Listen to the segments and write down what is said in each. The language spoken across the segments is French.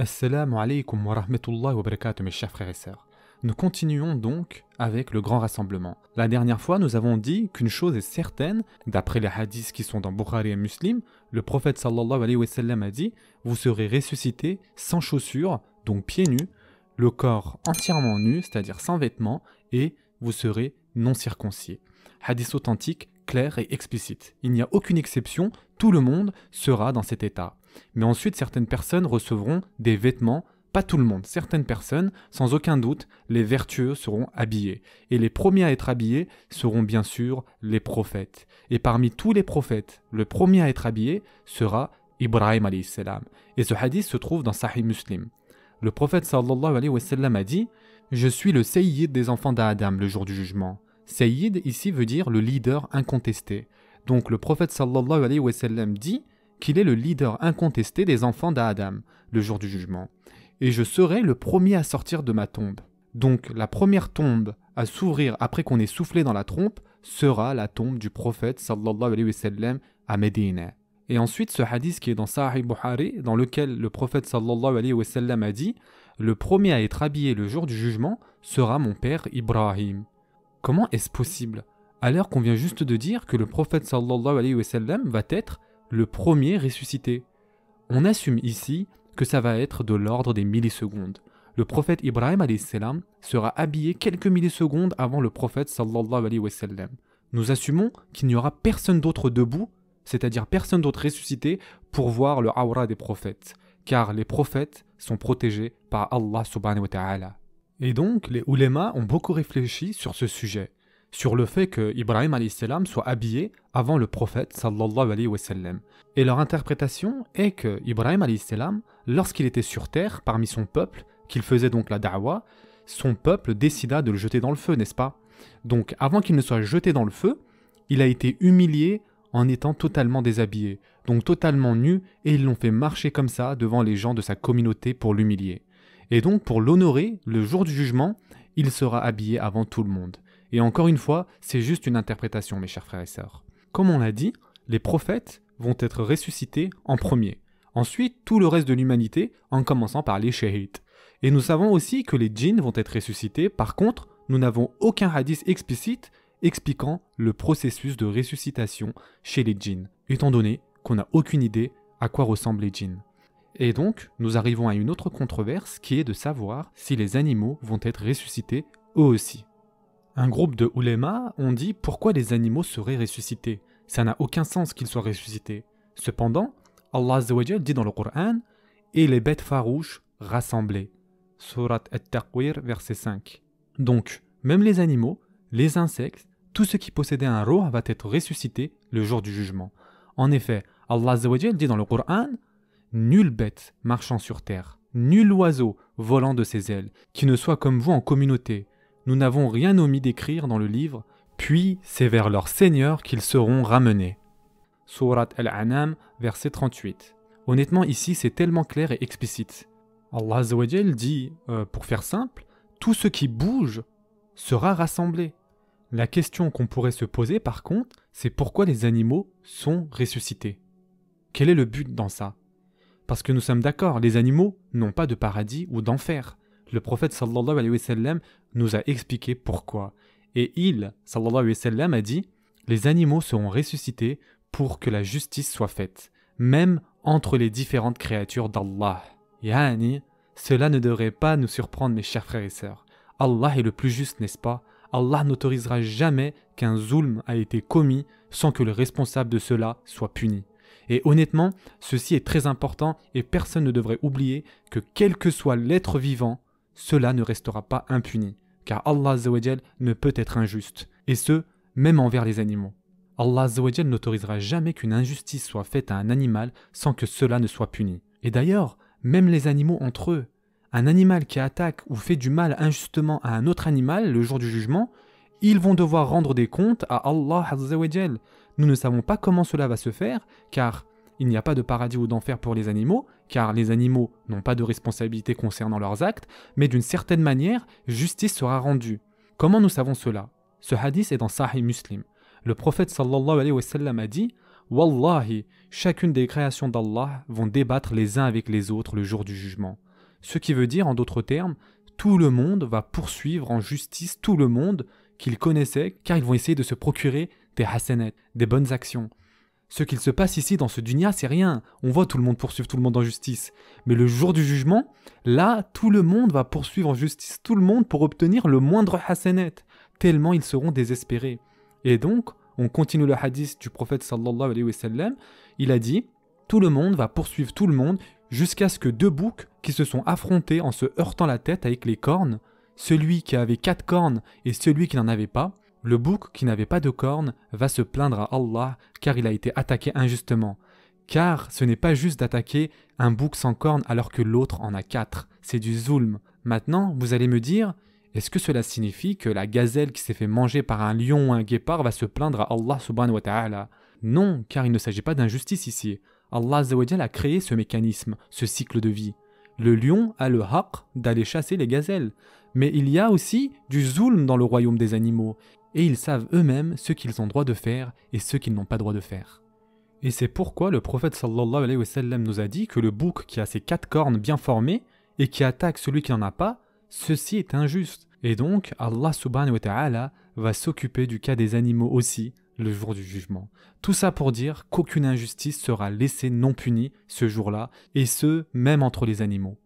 Assalamu alaikum wa rahmatullahi wa barakatuh mes chers frères et sœurs. Nous continuons donc avec le grand rassemblement. La dernière fois, nous avons dit qu'une chose est certaine, d'après les hadiths qui sont dans Bukhari et Muslim, le prophète sallallahu alayhi wa sallam a dit Vous serez ressuscité sans chaussures, donc pieds nus, le corps entièrement nu, c'est-à-dire sans vêtements, et vous serez non circoncis. Hadith authentique, clair et explicite. Il n'y a aucune exception, tout le monde sera dans cet état mais ensuite certaines personnes recevront des vêtements, pas tout le monde, certaines personnes, sans aucun doute, les vertueux seront habillés. Et les premiers à être habillés seront bien sûr les prophètes. Et parmi tous les prophètes, le premier à être habillé sera Ibrahim salam. Et ce hadith se trouve dans Sahih Muslim. Le prophète sallallahu alayhi a dit Je suis le Seyyid des enfants d'Adam le jour du jugement. Sayyid ici veut dire le leader incontesté. Donc le prophète sallallahu dit qu'il est le leader incontesté des enfants d'Adam le jour du jugement, et je serai le premier à sortir de ma tombe. Donc la première tombe à s'ouvrir après qu'on ait soufflé dans la trompe sera la tombe du prophète sallallahu alayhi wa à Médine. Et ensuite ce hadith qui est dans Sahih Bukhari dans lequel le prophète sallallahu alayhi wa a dit "Le premier à être habillé le jour du jugement sera mon père Ibrahim." Comment est-ce possible alors qu'on vient juste de dire que le prophète sallallahu alayhi wa va être le premier ressuscité. On assume ici que ça va être de l'ordre des millisecondes. Le prophète Ibrahim salam sera habillé quelques millisecondes avant le prophète sallallahu alayhi Nous assumons qu'il n'y aura personne d'autre debout, c'est-à-dire personne d'autre ressuscité pour voir le aura des prophètes, car les prophètes sont protégés par Allah subhanahu wa ta'ala. Et donc, les ulémas ont beaucoup réfléchi sur ce sujet sur le fait que Ibrahim salam soit habillé avant le prophète sallallahu alayhi wa Et leur interprétation est que Ibrahim salam, lorsqu'il était sur terre parmi son peuple, qu'il faisait donc la dawa, son peuple décida de le jeter dans le feu, n'est-ce pas Donc avant qu'il ne soit jeté dans le feu, il a été humilié en étant totalement déshabillé, donc totalement nu, et ils l'ont fait marcher comme ça devant les gens de sa communauté pour l'humilier. Et donc pour l'honorer, le jour du jugement, il sera habillé avant tout le monde. Et encore une fois, c'est juste une interprétation, mes chers frères et sœurs. Comme on l'a dit, les prophètes vont être ressuscités en premier. Ensuite, tout le reste de l'humanité, en commençant par les shahites. Et nous savons aussi que les djinns vont être ressuscités, par contre, nous n'avons aucun hadith explicite expliquant le processus de ressuscitation chez les djinns, étant donné qu'on n'a aucune idée à quoi ressemblent les djinns. Et donc, nous arrivons à une autre controverse qui est de savoir si les animaux vont être ressuscités eux aussi un groupe de Oulema ont dit pourquoi les animaux seraient ressuscités. Ça n'a aucun sens qu'ils soient ressuscités. Cependant, Allah dit dans le Coran Et les bêtes farouches rassemblées. Surat At-Taqwir, verset 5. Donc, même les animaux, les insectes, tout ce qui possédait un roi va être ressuscité le jour du jugement. En effet, Allah dit dans le Coran Nulle bête marchant sur terre, nul oiseau volant de ses ailes, qui ne soit comme vous en communauté, nous n'avons rien omis d'écrire dans le livre, puis c'est vers leur Seigneur qu'ils seront ramenés. Surat Al-Anam, verset 38. Honnêtement, ici c'est tellement clair et explicite. Allah dit, euh, pour faire simple, tout ce qui bouge sera rassemblé. La question qu'on pourrait se poser par contre, c'est pourquoi les animaux sont ressuscités. Quel est le but dans ça Parce que nous sommes d'accord, les animaux n'ont pas de paradis ou d'enfer le prophète sallallahu alayhi wa sallam nous a expliqué pourquoi. Et il, sallallahu alayhi wa sallam, a dit Les animaux seront ressuscités pour que la justice soit faite, même entre les différentes créatures d'Allah. Yani, cela ne devrait pas nous surprendre, mes chers frères et sœurs. Allah est le plus juste, n'est-ce pas Allah n'autorisera jamais qu'un zulm a été commis sans que le responsable de cela soit puni. Et honnêtement, ceci est très important et personne ne devrait oublier que quel que soit l'être vivant, cela ne restera pas impuni, car Allah ne peut être injuste, et ce, même envers les animaux. Allah n'autorisera jamais qu'une injustice soit faite à un animal sans que cela ne soit puni. Et d'ailleurs, même les animaux entre eux, un animal qui attaque ou fait du mal injustement à un autre animal le jour du jugement, ils vont devoir rendre des comptes à Allah Nous ne savons pas comment cela va se faire, car il n'y a pas de paradis ou d'enfer pour les animaux, car les animaux n'ont pas de responsabilité concernant leurs actes, mais d'une certaine manière, justice sera rendue. Comment nous savons cela Ce hadith est dans Sahih Muslim. Le prophète sallallahu alayhi wa sallam a dit Wallahi, chacune des créations d'Allah vont débattre les uns avec les autres le jour du jugement. Ce qui veut dire, en d'autres termes, tout le monde va poursuivre en justice tout le monde qu'il connaissait, car ils vont essayer de se procurer des hasanets, des bonnes actions. Ce qu'il se passe ici dans ce dunya, c'est rien. On voit tout le monde poursuivre tout le monde en justice. Mais le jour du jugement, là, tout le monde va poursuivre en justice tout le monde pour obtenir le moindre hasanet, tellement ils seront désespérés. Et donc, on continue le hadith du prophète sallallahu alayhi wa sallam, il a dit Tout le monde va poursuivre tout le monde jusqu'à ce que deux boucs qui se sont affrontés en se heurtant la tête avec les cornes, celui qui avait quatre cornes et celui qui n'en avait pas, le bouc qui n'avait pas de cornes va se plaindre à Allah car il a été attaqué injustement. Car ce n'est pas juste d'attaquer un bouc sans cornes alors que l'autre en a quatre. C'est du zulm. Maintenant, vous allez me dire, est-ce que cela signifie que la gazelle qui s'est fait manger par un lion ou un guépard va se plaindre à Allah subhanahu wa ta'ala Non, car il ne s'agit pas d'injustice ici. Allah a créé ce mécanisme, ce cycle de vie. Le lion a le haq d'aller chasser les gazelles. Mais il y a aussi du zulm dans le royaume des animaux et ils savent eux-mêmes ce qu'ils ont droit de faire et ce qu'ils n'ont pas droit de faire. Et c'est pourquoi le prophète sallallahu alayhi nous a dit que le bouc qui a ses quatre cornes bien formées et qui attaque celui qui n'en a pas, ceci est injuste. Et donc Allah subhanahu wa ta'ala va s'occuper du cas des animaux aussi le jour du jugement. Tout ça pour dire qu'aucune injustice sera laissée non punie ce jour-là, et ce, même entre les animaux.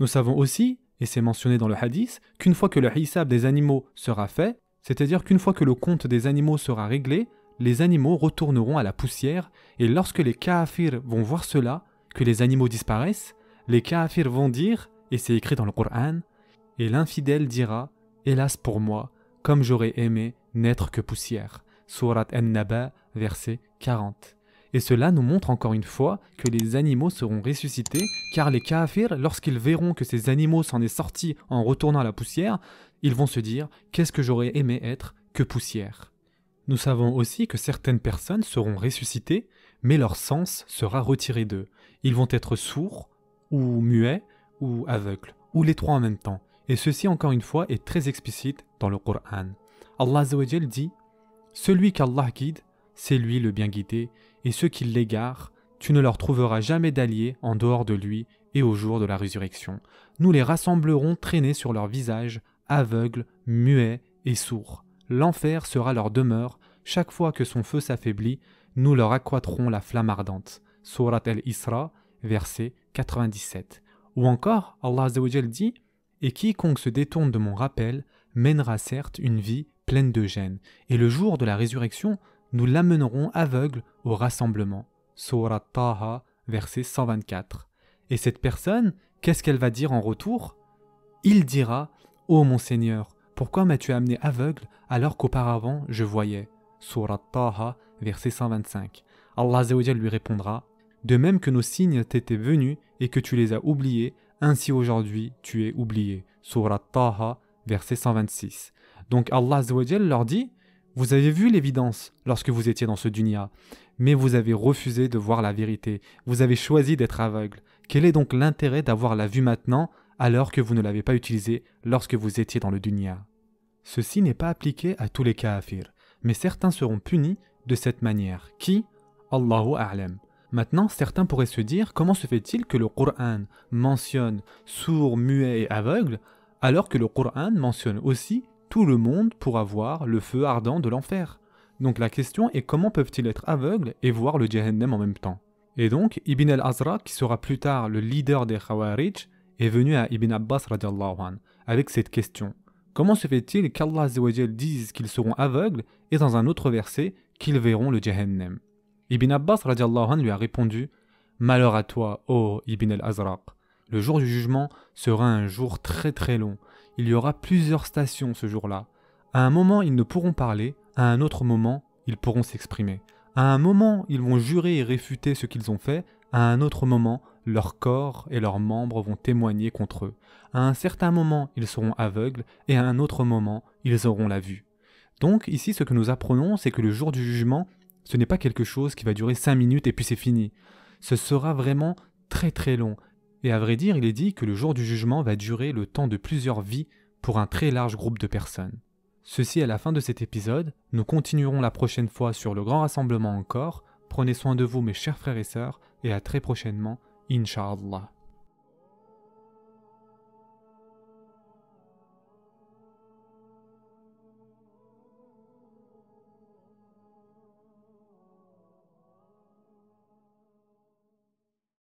Nous savons aussi, et c'est mentionné dans le hadith, qu'une fois que le hisab des animaux sera fait, c'est-à-dire qu'une fois que le compte des animaux sera réglé, les animaux retourneront à la poussière, et lorsque les kafirs vont voir cela, que les animaux disparaissent, les kafirs vont dire, et c'est écrit dans le Coran, et l'infidèle dira, Hélas pour moi, comme j'aurais aimé n'être que poussière. Surat An-Naba, verset 40. Et cela nous montre encore une fois que les animaux seront ressuscités, car les kafirs, lorsqu'ils verront que ces animaux s'en est sortis en retournant à la poussière, ils vont se dire qu'est-ce que j'aurais aimé être que poussière. Nous savons aussi que certaines personnes seront ressuscitées, mais leur sens sera retiré d'eux. Ils vont être sourds, ou muets, ou aveugles, ou les trois en même temps. Et ceci encore une fois est très explicite dans le Coran. Allah dit Celui qu'Allah guide, c'est lui le bien guidé, et ceux qui l'égarent, tu ne leur trouveras jamais d'alliés en dehors de lui et au jour de la résurrection. Nous les rassemblerons traînés sur leurs visages, aveugles, muets et sourds. L'enfer sera leur demeure, chaque fois que son feu s'affaiblit, nous leur accroîtrons la flamme ardente. Surat al-Isra, verset 97. Ou encore, Allah dit Et quiconque se détourne de mon rappel mènera certes une vie pleine de gêne, et le jour de la résurrection, nous l'amènerons aveugle au rassemblement. Surat Taha, verset 124. Et cette personne, qu'est-ce qu'elle va dire en retour Il dira Ô oh mon Seigneur, pourquoi m'as-tu amené aveugle alors qu'auparavant je voyais Surat Taha, verset 125. Allah lui répondra De même que nos signes t'étaient venus et que tu les as oubliés, ainsi aujourd'hui tu es oublié. Surat Taha, verset 126. Donc Allah leur dit vous avez vu l'évidence lorsque vous étiez dans ce dunya, mais vous avez refusé de voir la vérité, vous avez choisi d'être aveugle. Quel est donc l'intérêt d'avoir la vue maintenant alors que vous ne l'avez pas utilisée lorsque vous étiez dans le dunya Ceci n'est pas appliqué à tous les kafirs, mais certains seront punis de cette manière. Qui Allahu A'lam. Maintenant, certains pourraient se dire comment se fait-il que le Qur'an mentionne sourd, muet et aveugle alors que le Qur'an mentionne aussi tout le monde pourra voir le feu ardent de l'enfer. Donc la question est comment peuvent-ils être aveugles et voir le Jahannam en même temps Et donc Ibn al-Azra, qui sera plus tard le leader des Khawarij, est venu à Ibn Abbas avec cette question. Comment se fait-il qu'Allah dise qu'ils seront aveugles et dans un autre verset qu'ils verront le Jahannam Ibn Abbas lui a répondu Malheur à toi, ô Ibn al-Azraq le jour du jugement sera un jour très très long. Il y aura plusieurs stations ce jour-là. À un moment, ils ne pourront parler, à un autre moment, ils pourront s'exprimer. À un moment, ils vont jurer et réfuter ce qu'ils ont fait, à un autre moment, leur corps et leurs membres vont témoigner contre eux. À un certain moment, ils seront aveugles, et à un autre moment, ils auront la vue. Donc ici, ce que nous apprenons, c'est que le jour du jugement, ce n'est pas quelque chose qui va durer 5 minutes et puis c'est fini. Ce sera vraiment très très long, et à vrai dire il est dit que le jour du jugement va durer le temps de plusieurs vies pour un très large groupe de personnes. Ceci à la fin de cet épisode, nous continuerons la prochaine fois sur le grand rassemblement encore, prenez soin de vous mes chers frères et sœurs, et à très prochainement, Inch'Allah.